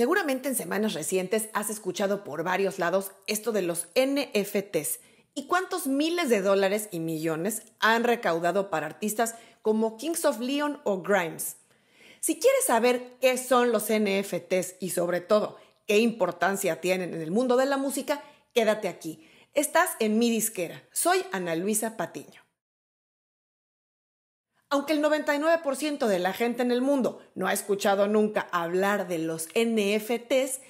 Seguramente en semanas recientes has escuchado por varios lados esto de los NFTs y cuántos miles de dólares y millones han recaudado para artistas como Kings of Leon o Grimes. Si quieres saber qué son los NFTs y sobre todo qué importancia tienen en el mundo de la música, quédate aquí. Estás en mi disquera. Soy Ana Luisa Patiño. Aunque el 99% de la gente en el mundo no ha escuchado nunca hablar de los NFTs,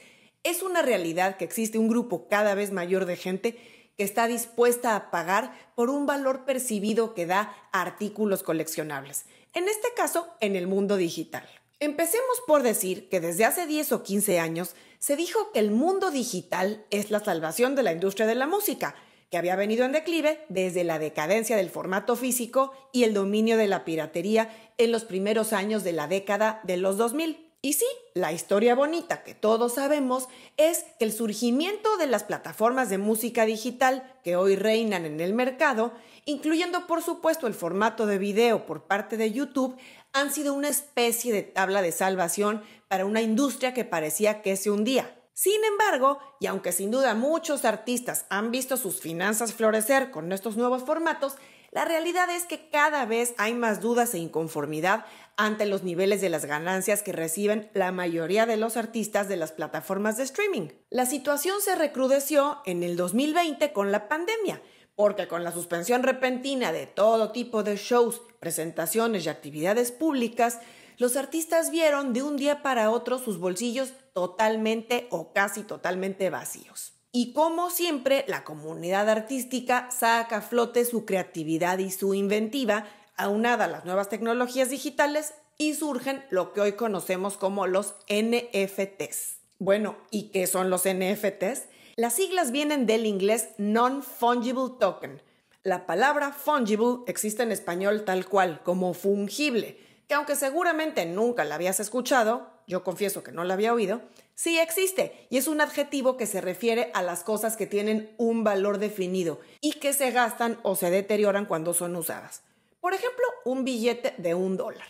es una realidad que existe un grupo cada vez mayor de gente que está dispuesta a pagar por un valor percibido que da artículos coleccionables, en este caso en el mundo digital. Empecemos por decir que desde hace 10 o 15 años se dijo que el mundo digital es la salvación de la industria de la música, que había venido en declive desde la decadencia del formato físico y el dominio de la piratería en los primeros años de la década de los 2000. Y sí, la historia bonita que todos sabemos es que el surgimiento de las plataformas de música digital que hoy reinan en el mercado, incluyendo por supuesto el formato de video por parte de YouTube, han sido una especie de tabla de salvación para una industria que parecía que se hundía. Sin embargo, y aunque sin duda muchos artistas han visto sus finanzas florecer con estos nuevos formatos, la realidad es que cada vez hay más dudas e inconformidad ante los niveles de las ganancias que reciben la mayoría de los artistas de las plataformas de streaming. La situación se recrudeció en el 2020 con la pandemia, porque con la suspensión repentina de todo tipo de shows, presentaciones y actividades públicas, los artistas vieron de un día para otro sus bolsillos totalmente o casi totalmente vacíos. Y como siempre, la comunidad artística saca a flote su creatividad y su inventiva, aunada a las nuevas tecnologías digitales, y surgen lo que hoy conocemos como los NFTs. Bueno, ¿y qué son los NFTs? Las siglas vienen del inglés Non-Fungible Token. La palabra fungible existe en español tal cual, como fungible que aunque seguramente nunca la habías escuchado, yo confieso que no la había oído, sí existe y es un adjetivo que se refiere a las cosas que tienen un valor definido y que se gastan o se deterioran cuando son usadas. Por ejemplo, un billete de un dólar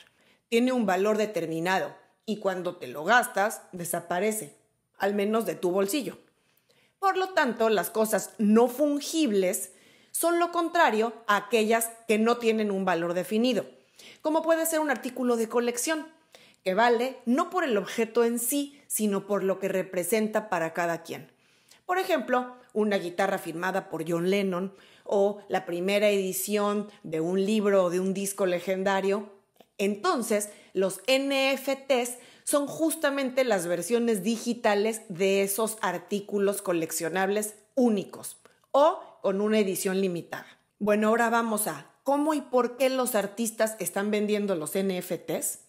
tiene un valor determinado y cuando te lo gastas desaparece, al menos de tu bolsillo. Por lo tanto, las cosas no fungibles son lo contrario a aquellas que no tienen un valor definido como puede ser un artículo de colección, que vale no por el objeto en sí, sino por lo que representa para cada quien. Por ejemplo, una guitarra firmada por John Lennon o la primera edición de un libro o de un disco legendario. Entonces, los NFTs son justamente las versiones digitales de esos artículos coleccionables únicos o con una edición limitada. Bueno, ahora vamos a cómo y por qué los artistas están vendiendo los NFTs?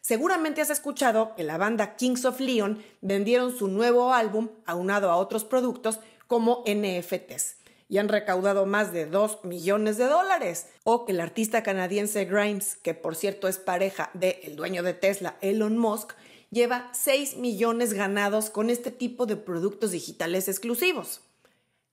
Seguramente has escuchado que la banda Kings of Leon vendieron su nuevo álbum aunado a otros productos como NFTs y han recaudado más de 2 millones de dólares. O que el artista canadiense Grimes, que por cierto es pareja del el dueño de Tesla, Elon Musk, lleva 6 millones ganados con este tipo de productos digitales exclusivos.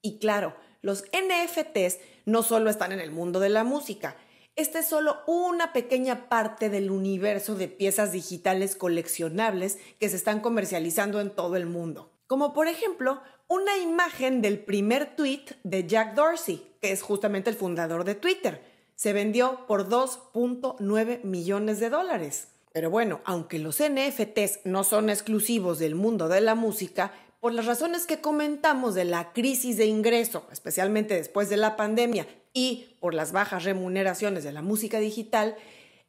Y claro, los NFTs no solo están en el mundo de la música. Este es solo una pequeña parte del universo de piezas digitales coleccionables que se están comercializando en todo el mundo. Como por ejemplo, una imagen del primer tweet de Jack Dorsey, que es justamente el fundador de Twitter. Se vendió por 2.9 millones de dólares. Pero bueno, aunque los NFTs no son exclusivos del mundo de la música, por las razones que comentamos de la crisis de ingreso, especialmente después de la pandemia, y por las bajas remuneraciones de la música digital,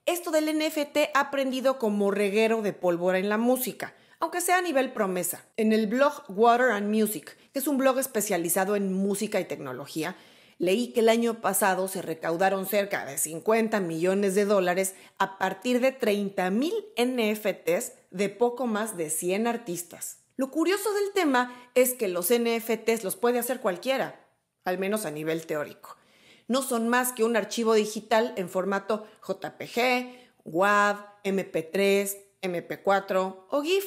esto del NFT ha prendido como reguero de pólvora en la música, aunque sea a nivel promesa. En el blog Water and Music, que es un blog especializado en música y tecnología, leí que el año pasado se recaudaron cerca de 50 millones de dólares a partir de 30 mil NFTs de poco más de 100 artistas. Lo curioso del tema es que los NFTs los puede hacer cualquiera, al menos a nivel teórico. No son más que un archivo digital en formato JPG, WAV, MP3, MP4 o GIF.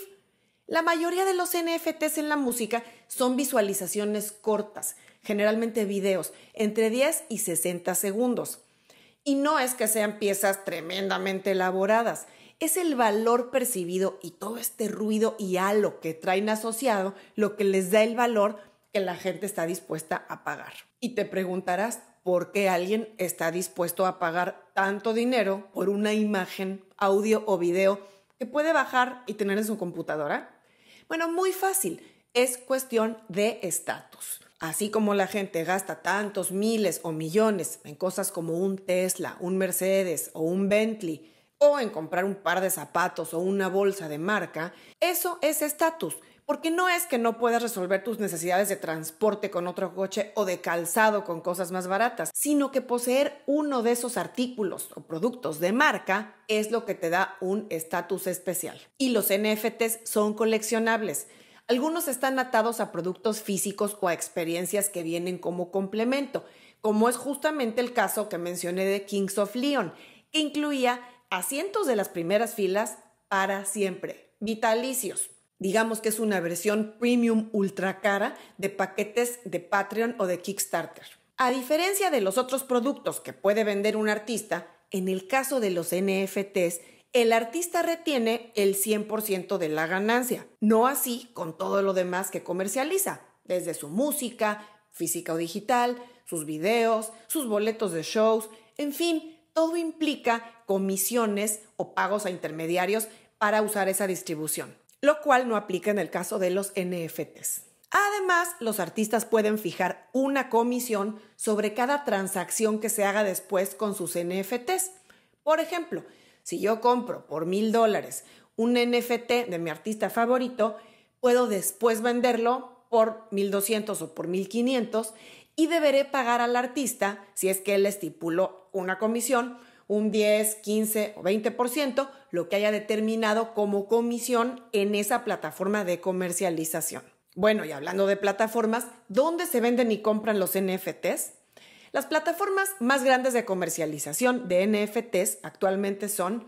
La mayoría de los NFTs en la música son visualizaciones cortas, generalmente videos, entre 10 y 60 segundos. Y no es que sean piezas tremendamente elaboradas, es el valor percibido y todo este ruido y halo que traen asociado lo que les da el valor que la gente está dispuesta a pagar. Y te preguntarás por qué alguien está dispuesto a pagar tanto dinero por una imagen, audio o video que puede bajar y tener en su computadora. Bueno, muy fácil, es cuestión de estatus. Así como la gente gasta tantos miles o millones en cosas como un Tesla, un Mercedes o un Bentley, o en comprar un par de zapatos o una bolsa de marca, eso es estatus, porque no es que no puedas resolver tus necesidades de transporte con otro coche o de calzado con cosas más baratas, sino que poseer uno de esos artículos o productos de marca es lo que te da un estatus especial. Y los NFTs son coleccionables. Algunos están atados a productos físicos o a experiencias que vienen como complemento, como es justamente el caso que mencioné de Kings of Leon, que incluía asientos de las primeras filas para siempre, vitalicios. Digamos que es una versión premium ultra cara de paquetes de Patreon o de Kickstarter. A diferencia de los otros productos que puede vender un artista, en el caso de los NFTs, el artista retiene el 100% de la ganancia, no así con todo lo demás que comercializa, desde su música, física o digital, sus videos, sus boletos de shows, en fin, todo implica comisiones o pagos a intermediarios para usar esa distribución, lo cual no aplica en el caso de los NFTs. Además, los artistas pueden fijar una comisión sobre cada transacción que se haga después con sus NFTs. Por ejemplo, si yo compro por mil dólares un NFT de mi artista favorito, puedo después venderlo por 1200 o por 1500 y deberé pagar al artista, si es que él estipuló una comisión, un 10, 15 o 20%, lo que haya determinado como comisión en esa plataforma de comercialización. Bueno, y hablando de plataformas, ¿dónde se venden y compran los NFTs? Las plataformas más grandes de comercialización de NFTs actualmente son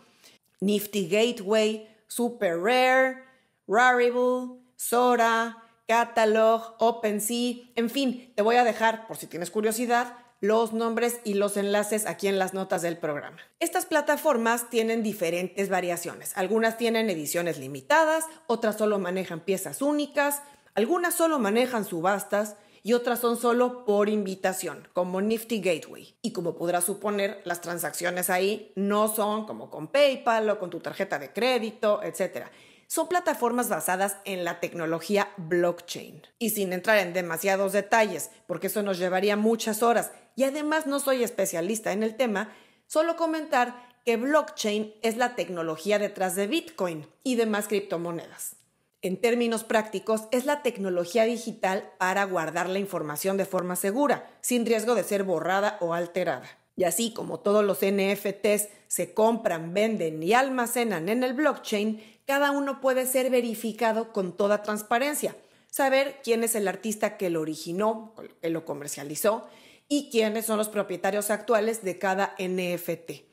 Nifty Gateway, Super Rare, Rarible, Sora, Catalog, OpenSea, en fin, te voy a dejar, por si tienes curiosidad, los nombres y los enlaces aquí en las notas del programa. Estas plataformas tienen diferentes variaciones. Algunas tienen ediciones limitadas, otras solo manejan piezas únicas, algunas solo manejan subastas y otras son solo por invitación, como Nifty Gateway. Y como podrás suponer, las transacciones ahí no son como con PayPal o con tu tarjeta de crédito, etcétera son plataformas basadas en la tecnología blockchain. Y sin entrar en demasiados detalles, porque eso nos llevaría muchas horas, y además no soy especialista en el tema, solo comentar que blockchain es la tecnología detrás de Bitcoin y demás criptomonedas. En términos prácticos, es la tecnología digital para guardar la información de forma segura, sin riesgo de ser borrada o alterada. Y así como todos los NFTs se compran, venden y almacenan en el blockchain, cada uno puede ser verificado con toda transparencia, saber quién es el artista que lo originó, que lo comercializó y quiénes son los propietarios actuales de cada NFT.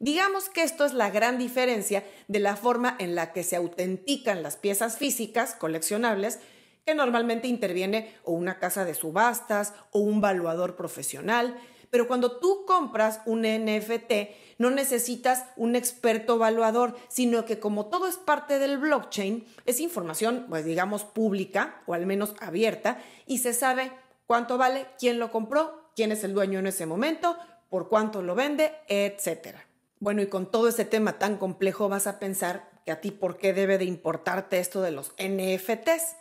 Digamos que esto es la gran diferencia de la forma en la que se autentican las piezas físicas coleccionables que normalmente interviene o una casa de subastas o un valuador profesional, pero cuando tú compras un NFT, no necesitas un experto evaluador, sino que como todo es parte del blockchain, es información, pues digamos, pública o al menos abierta y se sabe cuánto vale, quién lo compró, quién es el dueño en ese momento, por cuánto lo vende, etc. Bueno, y con todo ese tema tan complejo vas a pensar que a ti por qué debe de importarte esto de los NFTs.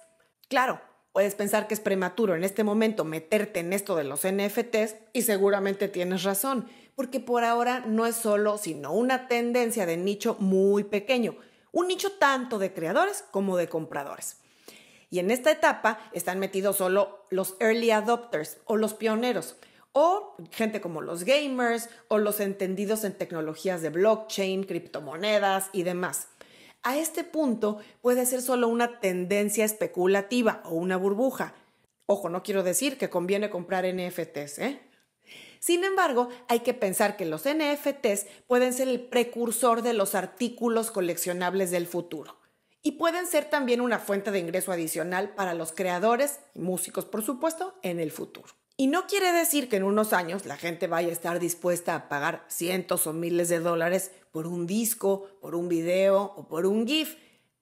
Claro, puedes pensar que es prematuro en este momento meterte en esto de los NFTs y seguramente tienes razón, porque por ahora no es solo, sino una tendencia de nicho muy pequeño, un nicho tanto de creadores como de compradores. Y en esta etapa están metidos solo los early adopters o los pioneros, o gente como los gamers o los entendidos en tecnologías de blockchain, criptomonedas y demás. A este punto puede ser solo una tendencia especulativa o una burbuja. Ojo, no quiero decir que conviene comprar NFTs, ¿eh? Sin embargo, hay que pensar que los NFTs pueden ser el precursor de los artículos coleccionables del futuro y pueden ser también una fuente de ingreso adicional para los creadores y músicos, por supuesto, en el futuro. Y no quiere decir que en unos años la gente vaya a estar dispuesta a pagar cientos o miles de dólares por un disco, por un video o por un GIF,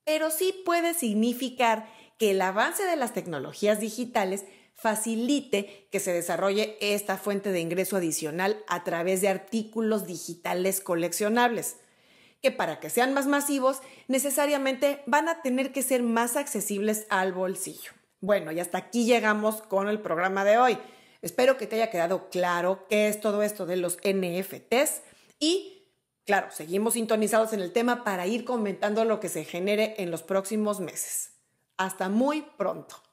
pero sí puede significar que el avance de las tecnologías digitales facilite que se desarrolle esta fuente de ingreso adicional a través de artículos digitales coleccionables, que para que sean más masivos necesariamente van a tener que ser más accesibles al bolsillo. Bueno, y hasta aquí llegamos con el programa de hoy. Espero que te haya quedado claro qué es todo esto de los NFTs y, claro, seguimos sintonizados en el tema para ir comentando lo que se genere en los próximos meses. Hasta muy pronto.